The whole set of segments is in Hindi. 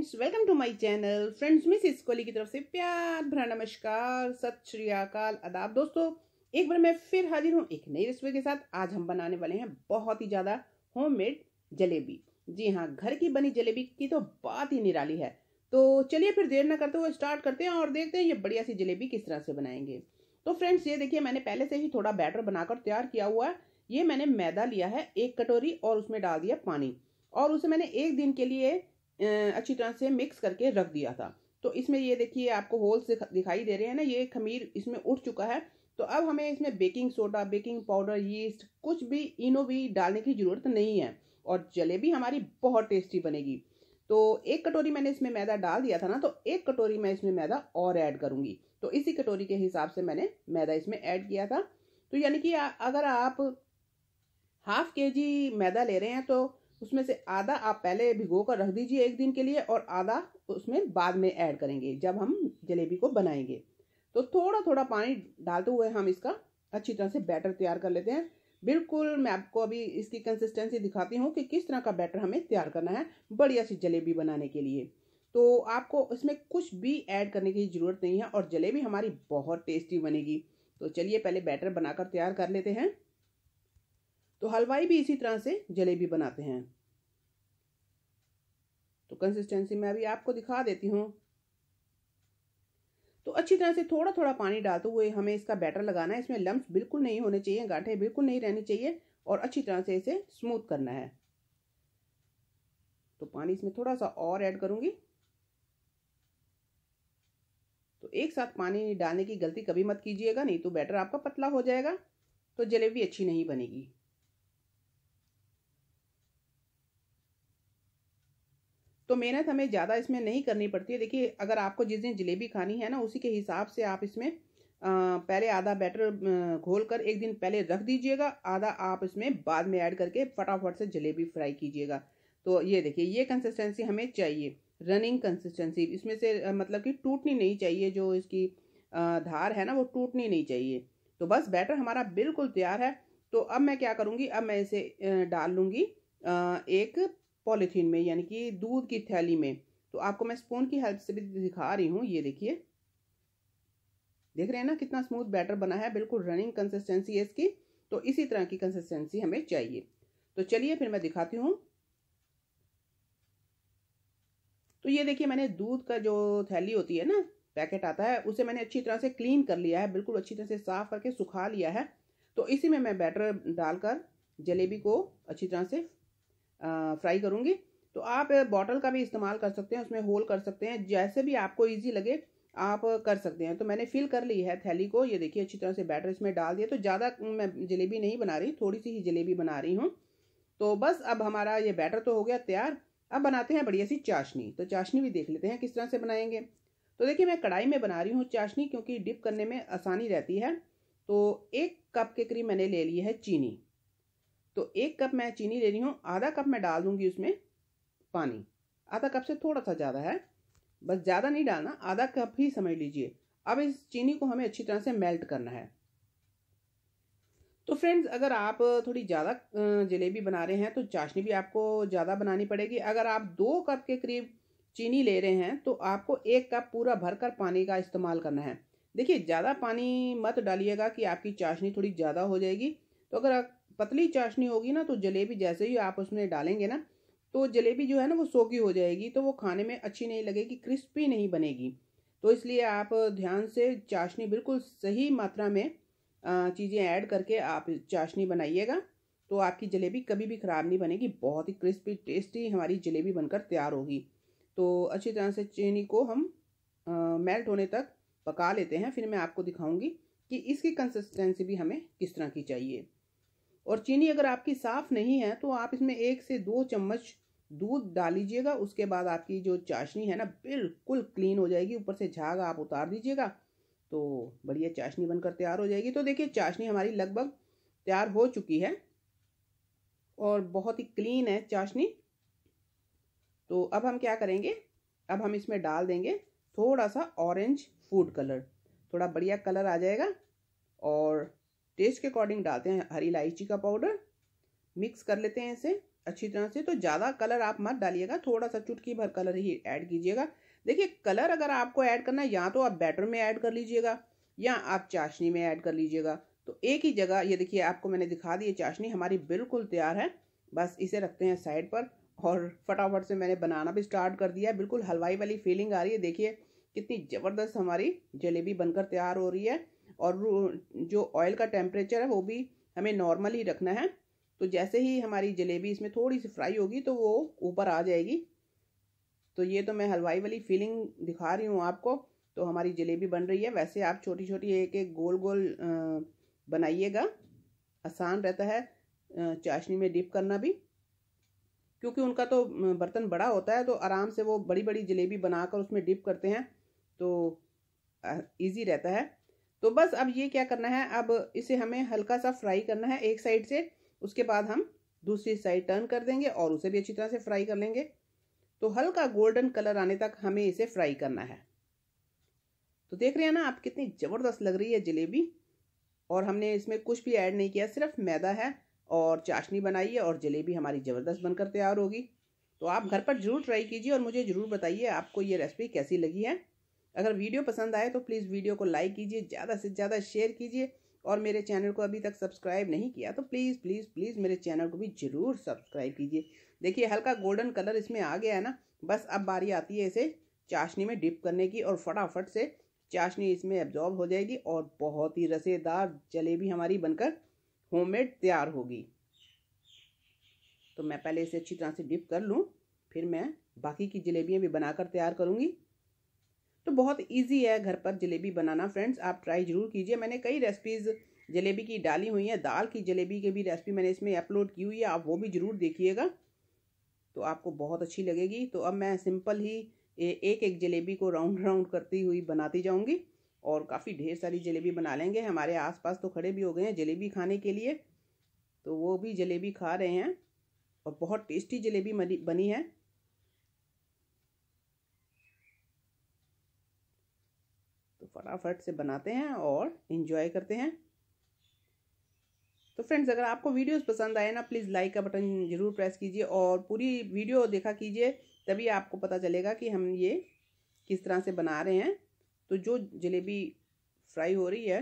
friends welcome to my channel friends miss Kohli की तरफ से प्यार भरा नमस्कार सत श्री अकाल अदाब दोस्तों एक बार मैं फिर हाजिर हूँ एक नई रेसिपी के साथ आज हम बनाने वाले हैं बहुत ही ज़्यादा होममेड जलेबी जी हाँ घर की बनी जलेबी की तो बात ही निराली है तो चलिए फिर देर ना करते हुए स्टार्ट करते हैं और देखते हैं ये बढ़िया सी जलेबी किस तरह से बनाएंगे तो फ्रेंड्स ये देखिए मैंने पहले से ही थोड़ा बैटर बनाकर तैयार किया हुआ है ये मैंने मैदा लिया है एक कटोरी और उसमें डाल दिया पानी और उसे मैंने एक दिन के लिए अच्छी तरह से मिक्स करके रख दिया था तो इसमें ये देखिए आपको होल्स दिखाई दे रहे हैं ना ये खमीर इसमें उठ चुका है तो अब हमें इसमें baking soda baking powder yeast कुछ भी इनो भी डालने की ज़रूरत नहीं है और जलेबी हमारी बहुत टेस्टी बनेगी तो एक कटोरी मैंने इसमें मैदा डाल दिया था ना तो एक कटोरी मैं इसमें मैदा और ऐड करूँगी तो इसी कटोरी के हिसाब से मैंने मैदा इसमें ऐड किया था तो यानी कि अगर आप हाफ के जी मैदा ले रहे हैं तो उसमें से आधा आप पहले भिगो कर रख दीजिए एक दिन के लिए और आधा उसमें बाद में ऐड करेंगे जब हम जलेबी को बनाएंगे तो थोड़ा थोड़ा पानी डालते हुए हम इसका अच्छी तरह से बैटर तैयार कर लेते हैं बिल्कुल मैं आपको अभी इसकी कंसिस्टेंसी दिखाती हूँ कि किस तरह का बैटर हमें तैयार करना है बढ़िया सी जलेबी बनाने के लिए तो आपको इसमें कुछ भी ऐड करने की ज़रूरत नहीं है और जलेबी हमारी बहुत टेस्टी बनेगी तो चलिए पहले बैटर बनाकर तैयार कर लेते हैं तो हलवाई भी इसी तरह से जलेबी बनाते हैं तो कंसिस्टेंसी मैं अभी आपको दिखा देती हूँ तो अच्छी तरह से थोड़ा थोड़ा पानी डालते हुए हमें इसका बैटर लगाना है इसमें लम्ब बिल्कुल नहीं होने चाहिए गांठे बिल्कुल नहीं रहनी चाहिए और अच्छी तरह से इसे स्मूथ करना है तो पानी इसमें थोड़ा सा और ऐड करूंगी तो एक साथ पानी डालने की गलती कभी मत कीजिएगा नहीं तो बैटर आपका पतला हो जाएगा तो जलेबी अच्छी नहीं बनेगी तो मेहनत हमें ज़्यादा इसमें नहीं करनी पड़ती है देखिए अगर आपको जिस दिन जलेबी खानी है ना उसी के हिसाब से आप इसमें पहले आधा बैटर घोल कर एक दिन पहले रख दीजिएगा आधा आप इसमें बाद में ऐड करके फटाफट से जलेबी फ्राई कीजिएगा तो ये देखिए ये कंसिस्टेंसी हमें चाहिए रनिंग कंसिस्टेंसी इसमें से मतलब कि टूटनी नहीं चाहिए जो इसकी धार है ना वो टूटनी नहीं चाहिए तो बस बैटर हमारा बिल्कुल तैयार है तो अब मैं क्या करूँगी अब मैं इसे डाल लूँगी एक पॉलीथीन में यानी कि दूध की थैली में तो आपको मैं स्पून की हेल्प से भी दिखा रही हूँ ये देखिए देख रहे हैं ना कितना स्मूथ बैटर बना है बिल्कुल रनिंग कंसिस्टेंसी है इसकी तो इसी तरह की कंसिस्टेंसी हमें चाहिए तो चलिए फिर मैं दिखाती हूँ तो ये देखिए मैंने दूध का जो थैली होती है ना पैकेट आता है उसे मैंने अच्छी तरह से क्लीन कर लिया है बिल्कुल अच्छी तरह से साफ करके सुखा लिया है तो इसी में मैं बैटर डालकर जलेबी को अच्छी तरह से फ्राई करूँगी तो आप बॉटल का भी इस्तेमाल कर सकते हैं उसमें होल कर सकते हैं जैसे भी आपको ईजी लगे आप कर सकते हैं तो मैंने फिल कर ली है थैली को ये देखिए अच्छी तरह से बैटर इसमें डाल दिया तो ज़्यादा मैं जलेबी नहीं बना रही थोड़ी सी ही जलेबी बना रही हूँ तो बस अब हमारा ये बैटर तो हो गया तैयार अब बनाते हैं बढ़िया सी चाशनी तो चाशनी भी देख लेते हैं किस तरह से बनाएंगे तो देखिए मैं कढ़ाई में बना रही हूँ चाशनी क्योंकि डिप करने में आसानी रहती है तो एक कप के करीब मैंने ले ली है चीनी तो एक कप मैं चीनी ले रही हूँ आधा कप मैं डाल दूँगी उसमें पानी आधा कप से थोड़ा सा ज़्यादा है बस ज़्यादा नहीं डालना आधा कप ही समझ लीजिए अब इस चीनी को हमें अच्छी तरह से मेल्ट करना है तो फ्रेंड्स अगर आप थोड़ी ज़्यादा जलेबी बना रहे हैं तो चाशनी भी आपको ज़्यादा बनानी पड़ेगी अगर आप दो कप के करीब चीनी ले रहे हैं तो आपको एक कप पूरा भर कर पानी का इस्तेमाल करना है देखिए ज़्यादा पानी मत डालिएगा कि आपकी चाशनी थोड़ी ज़्यादा हो जाएगी तो अगर पतली चाशनी होगी ना तो जलेबी जैसे ही आप उसमें डालेंगे ना तो जलेबी जो है ना वो सोकी हो जाएगी तो वो खाने में अच्छी नहीं लगेगी क्रिस्पी नहीं बनेगी तो इसलिए आप ध्यान से चाशनी बिल्कुल सही मात्रा में चीज़ें ऐड करके आप चाशनी बनाइएगा तो आपकी जलेबी कभी भी ख़राब नहीं बनेगी बहुत ही क्रिस्पी टेस्टी हमारी जलेबी बनकर तैयार होगी तो अच्छी तरह से चीनी को हम आ, मेल्ट होने तक पका लेते हैं फिर मैं आपको दिखाऊंगी कि इसकी कंसिस्टेंसी भी हमें किस तरह की चाहिए और चीनी अगर आपकी साफ़ नहीं है तो आप इसमें एक से दो चम्मच दूध डाल लीजिएगा उसके बाद आपकी जो चाशनी है ना बिल्कुल क्लीन हो जाएगी ऊपर से झाग आप उतार दीजिएगा तो बढ़िया चाशनी बनकर तैयार हो जाएगी तो देखिए चाशनी हमारी लगभग तैयार हो चुकी है और बहुत ही क्लीन है चाशनी तो अब हम क्या करेंगे अब हम इसमें डाल देंगे थोड़ा सा ऑरेंज फूड कलर थोड़ा बढ़िया कलर आ जाएगा और टेस्ट के अकॉर्डिंग डालते हैं हरी इलायची का पाउडर मिक्स कर लेते हैं इसे अच्छी तरह से तो ज़्यादा कलर आप मत डालिएगा थोड़ा सा चुटकी भर कलर ही ऐड कीजिएगा देखिए कलर अगर आपको ऐड करना है या तो आप बैटर में ऐड कर लीजिएगा या आप चाशनी में ऐड कर लीजिएगा तो एक ही जगह ये देखिए आपको मैंने दिखा दी चाशनी हमारी बिल्कुल तैयार है बस इसे रखते हैं साइड पर और फटाफट से मैंने बनाना भी स्टार्ट कर दिया है बिल्कुल हलवाई वाली फीलिंग आ रही है देखिए कितनी ज़बरदस्त हमारी जलेबी बनकर तैयार हो रही है और जो ऑयल का टेम्परेचर है वो भी हमें नॉर्मल ही रखना है तो जैसे ही हमारी जलेबी इसमें थोड़ी सी फ्राई होगी तो वो ऊपर आ जाएगी तो ये तो मैं हलवाई वाली फीलिंग दिखा रही हूँ आपको तो हमारी जलेबी बन रही है वैसे आप छोटी छोटी एक एक गोल गोल बनाइएगा आसान रहता है चाशनी में डिप करना भी क्योंकि उनका तो बर्तन बड़ा होता है तो आराम से वो बड़ी बड़ी जलेबी बनाकर उसमें डिप करते हैं तो इजी रहता है तो बस अब ये क्या करना है अब इसे हमें हल्का सा फ्राई करना है एक साइड से उसके बाद हम दूसरी साइड टर्न कर देंगे और उसे भी अच्छी तरह से फ्राई कर लेंगे तो हल्का गोल्डन कलर आने तक हमें इसे फ्राई करना है तो देख रहे हैं ना आप कितनी ज़बरदस्त लग रही है जलेबी और हमने इसमें कुछ भी ऐड नहीं किया सिर्फ मैदा है और चाशनी बनाई है और जलेबी हमारी ज़बरदस्त बनकर तैयार होगी तो आप घर पर ज़रूर ट्राई कीजिए और मुझे ज़रूर बताइए आपको ये रेसिपी कैसी लगी है अगर वीडियो पसंद आए तो प्लीज़ वीडियो को लाइक कीजिए ज़्यादा से ज़्यादा शेयर कीजिए और मेरे चैनल को अभी तक सब्सक्राइब नहीं किया तो प्लीज़ प्लीज़ प्लीज़ मेरे चैनल को भी ज़रूर सब्सक्राइब कीजिए देखिए हल्का गोल्डन कलर इसमें आ गया है ना बस अब बारी आती है इसे चाशनी में डिप करने की और फटाफट से चाशनी इसमें एब्जॉर्ब हो जाएगी और बहुत ही रसेदार जलेबी हमारी बनकर होममेड तैयार होगी तो मैं पहले इसे अच्छी तरह से डिप कर लूँ फिर मैं बाकी की जलेबियाँ भी बनाकर तैयार करूँगी बहुत इजी है घर पर जलेबी बनाना फ्रेंड्स आप ट्राई ज़रूर कीजिए मैंने कई रेसिपीज़ जलेबी की डाली हुई है दाल की जलेबी की भी रेसिपी मैंने इसमें अपलोड की हुई है आप वो भी ज़रूर देखिएगा तो आपको बहुत अच्छी लगेगी तो अब मैं सिंपल ही एक एक जलेबी को राउंड राउंड करती हुई बनाती जाऊँगी और काफ़ी ढेर सारी जलेबी बना लेंगे हमारे आस तो खड़े भी हो गए हैं जलेबी खाने के लिए तो वो भी जलेबी खा रहे हैं और बहुत टेस्टी जलेबी बनी है फटाफट से बनाते हैं और इन्जॉय करते हैं तो फ्रेंड्स अगर आपको वीडियोस पसंद आए ना प्लीज़ लाइक का बटन ज़रूर प्रेस कीजिए और पूरी वीडियो देखा कीजिए तभी आपको पता चलेगा कि हम ये किस तरह से बना रहे हैं तो जो जलेबी फ्राई हो रही है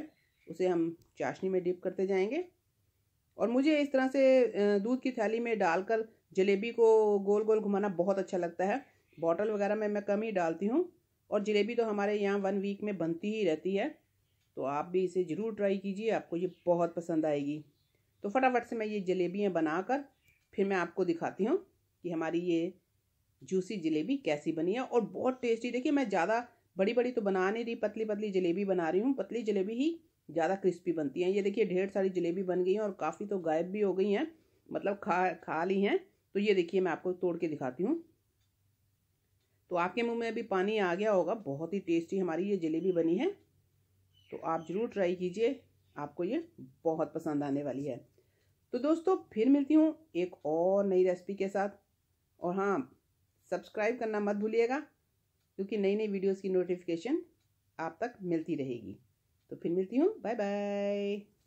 उसे हम चाशनी में डिप करते जाएंगे और मुझे इस तरह से दूध की थैली में डालकर जलेबी को गोल गोल घुमाना बहुत अच्छा लगता है बॉटल वगैरह में मैं कम ही डालती हूँ और जलेबी तो हमारे यहाँ वन वीक में बनती ही रहती है तो आप भी इसे ज़रूर ट्राई कीजिए आपको ये बहुत पसंद आएगी तो फटाफट से मैं ये जलेबियाँ बनाकर फिर मैं आपको दिखाती हूँ कि हमारी ये जूसी जलेबी कैसी बनी है और बहुत टेस्टी देखिए मैं ज़्यादा बड़ी बड़ी तो बना नहीं रही पतली पतली जलेबी बना रही हूँ पतली जलेबी ही ज़्यादा क्रिस्पी बनती हैं ये देखिए ढेर सारी जलेबी बन गई हैं और काफ़ी तो गायब भी हो गई हैं मतलब खा खा ली हैं तो ये देखिए मैं आपको तोड़ के दिखाती हूँ तो आपके मुंह में अभी पानी आ गया होगा बहुत ही टेस्टी हमारी ये जलेबी बनी है तो आप ज़रूर ट्राई कीजिए आपको ये बहुत पसंद आने वाली है तो दोस्तों फिर मिलती हूँ एक और नई रेसिपी के साथ और हाँ सब्सक्राइब करना मत भूलिएगा क्योंकि नई नई वीडियोज़ की नोटिफिकेशन आप तक मिलती रहेगी तो फिर मिलती हूँ बाय बाय